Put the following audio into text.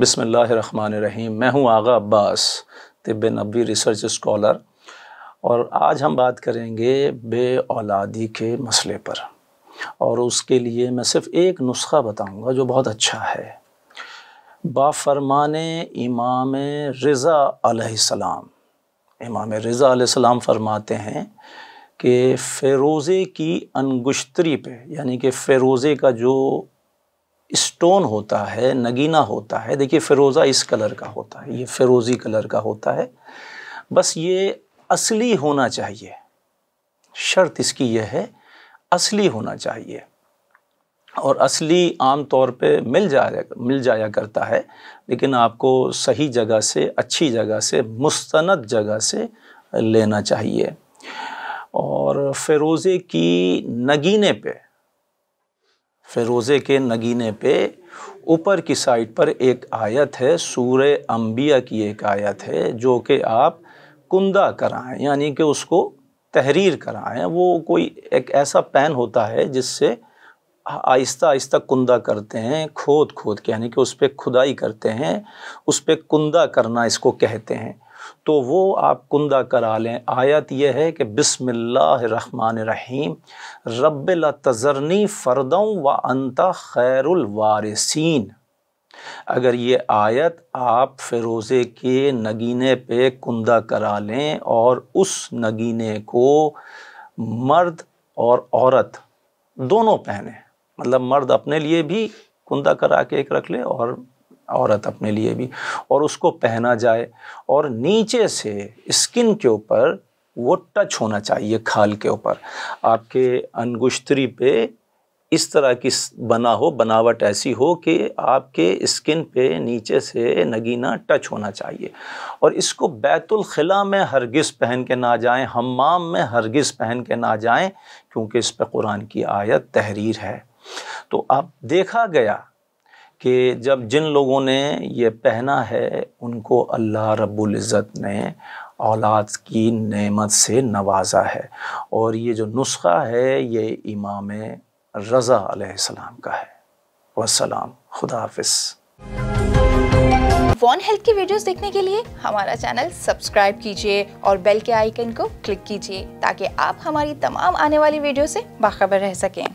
बिसमीम मैं हूं आगा अब्बास तिब नबी रिसर्च स्कॉलर और आज हम बात करेंगे बे औलादी के मसले पर और उसके लिए मैं सिर्फ एक नुस्खा बताऊंगा जो बहुत अच्छा है बाफरमान इमाम रज़ा सलाम इमाम रज़ा सलाम फरमाते हैं कि फ़िरोज़े की अनगुश्तरी पे यानी कि फ़िरोज़े का जो स्टोन होता है नगीना होता है देखिए फिरोज़ा इस कलर का होता है ये फिरोज़ी कलर का होता है बस ये असली होना चाहिए शर्त इसकी यह है असली होना चाहिए और असली आम तौर पे मिल जाया मिल जाया करता है लेकिन आपको सही जगह से अच्छी जगह से मुस्तनद जगह से लेना चाहिए और फिरोज़े की नगीने पे फ़िरोज़े के नगीने पे ऊपर की साइड पर एक आयत है सूर अम्बिया की एक आयत है जो कि आप कुंदा कराएँ यानी कि उसको तहरीर कराएँ वो कोई एक ऐसा पेन होता है जिससे आहिस्ता आहिस्ता कुंदा करते हैं खोद खोद के यानी कि उस पर खुदाई करते हैं उस पर कुंदा करना इसको कहते हैं तो वो आप कुंदा करा लें आयत यह है कि बसमिल्लाम रब्बिल तजरनी फ़रदों व अंता खैरवारसिन अगर ये आयत आप फ़िरोज़े के नगीने पे कुंदा करा लें और उस नगीने को मर्द और औरत दोनों पहने मतलब मर्द अपने लिए भी कुंदा करा के एक रख ले और औरत अपने लिए भी और उसको पहना जाए और नीचे से स्किन के ऊपर वो टच होना चाहिए खाल के ऊपर आपके अंगुश्तरी पे इस तरह की बना हो बनावट ऐसी हो कि आपके स्किन पे नीचे से नगीना टच होना चाहिए और इसको बैतुल ख़िला में हरगिज़ पहन के ना जाएं हमाम में हरगिज़ पहन के ना जाएं क्योंकि इस पर कुरान की आयत तहरीर है तो अब देखा गया कि जब जिन लोगों ने ये पहना है उनको अल्लाह रब्बुल इज़्ज़त ने औलाद की नेमत से नवाजा है और ये जो नुस्खा है ये इमाम रज़ा अलैहिस्सलाम का है वसलाम खुदा हाफिस वॉन हेल्थ की वीडियोस देखने के लिए हमारा चैनल सब्सक्राइब कीजिए और बेल के आइकन को क्लिक कीजिए ताकि आप हमारी तमाम आने वाली वीडियो से बाखबर रह सकें